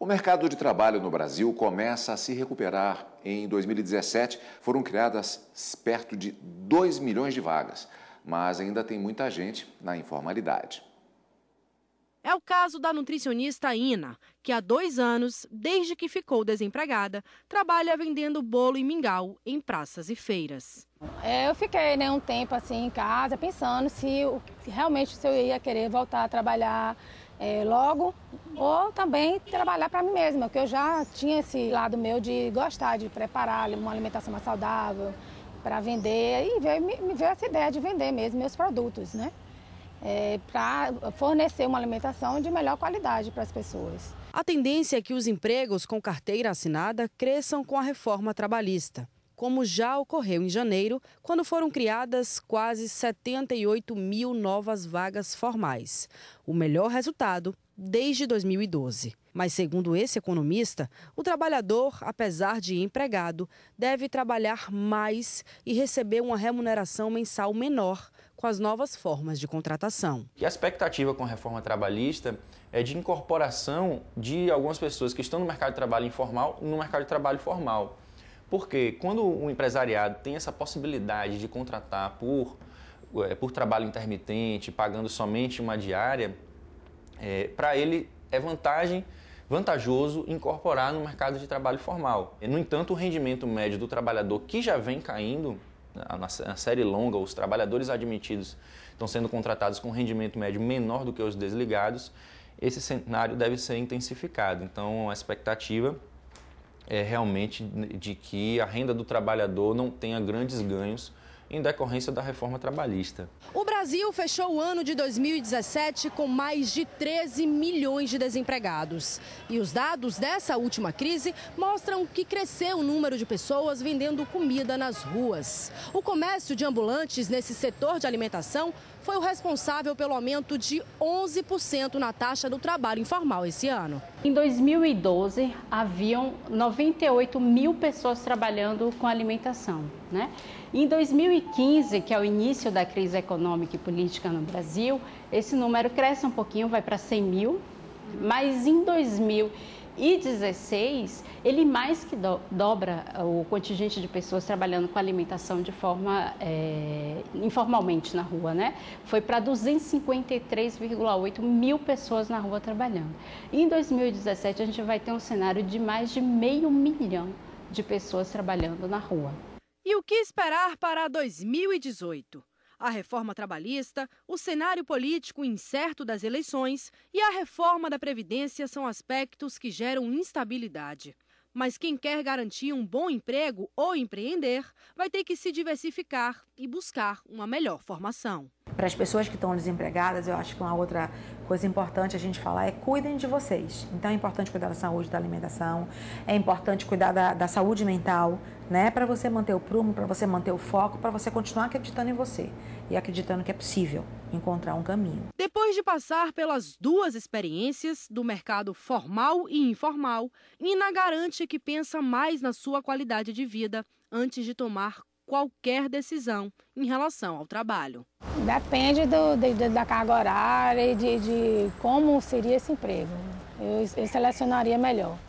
O mercado de trabalho no Brasil começa a se recuperar. Em 2017, foram criadas perto de 2 milhões de vagas, mas ainda tem muita gente na informalidade. É o caso da nutricionista Ina, que há dois anos, desde que ficou desempregada, trabalha vendendo bolo e mingau em praças e feiras. É, eu fiquei né, um tempo assim em casa pensando se realmente se eu ia querer voltar a trabalhar é, logo, ou também trabalhar para mim mesma, que eu já tinha esse lado meu de gostar de preparar uma alimentação mais saudável para vender e veio, me veio essa ideia de vender mesmo meus produtos, né? É, para fornecer uma alimentação de melhor qualidade para as pessoas. A tendência é que os empregos com carteira assinada cresçam com a reforma trabalhista como já ocorreu em janeiro, quando foram criadas quase 78 mil novas vagas formais. O melhor resultado desde 2012. Mas, segundo esse economista, o trabalhador, apesar de empregado, deve trabalhar mais e receber uma remuneração mensal menor com as novas formas de contratação. E a expectativa com a reforma trabalhista é de incorporação de algumas pessoas que estão no mercado de trabalho informal no mercado de trabalho formal. Porque quando um empresariado tem essa possibilidade de contratar por, eh, por trabalho intermitente, pagando somente uma diária, é, eh, para ele é vantagem vantajoso incorporar no mercado de trabalho formal. No entanto, o rendimento médio do trabalhador que já vem caindo na né, série longa, os trabalhadores admitidos estão sendo contratados com rendimento médio menor do que os desligados. Esse cenário deve ser intensificado. Então, a expectativa é realmente de que a renda do trabalhador não tenha grandes ganhos em decorrência da reforma trabalhista. O Brasil fechou o ano de 2017 com mais de 13 milhões de desempregados. E os dados dessa última crise mostram que cresceu o número de pessoas vendendo comida nas ruas. O comércio de ambulantes nesse setor de alimentação foi o responsável pelo aumento de 11% na taxa do trabalho informal esse ano. Em 2012, haviam 98 mil pessoas trabalhando com alimentação. Né? Em 2015, que é o início da crise econômica e política no Brasil, esse número cresce um pouquinho, vai para 100 mil, mas em 2016 ele mais que do, dobra o contingente de pessoas trabalhando com alimentação de forma é, informalmente na rua, né? Foi para 253,8 mil pessoas na rua trabalhando. Em 2017 a gente vai ter um cenário de mais de meio milhão de pessoas trabalhando na rua. E o que esperar para 2018? A reforma trabalhista, o cenário político incerto das eleições e a reforma da Previdência são aspectos que geram instabilidade. Mas quem quer garantir um bom emprego ou empreender vai ter que se diversificar e buscar uma melhor formação. Para as pessoas que estão desempregadas, eu acho que uma outra coisa importante a gente falar é cuidem de vocês. Então é importante cuidar da saúde, da alimentação, é importante cuidar da, da saúde mental, né? Para você manter o prumo, para você manter o foco, para você continuar acreditando em você e acreditando que é possível encontrar um caminho. Depois de passar pelas duas experiências do mercado formal e informal, Nina garante que pensa mais na sua qualidade de vida antes de tomar qualquer decisão em relação ao trabalho. Depende do, de, da carga horária e de, de, como seria esse emprego. Eu, eu selecionaria melhor.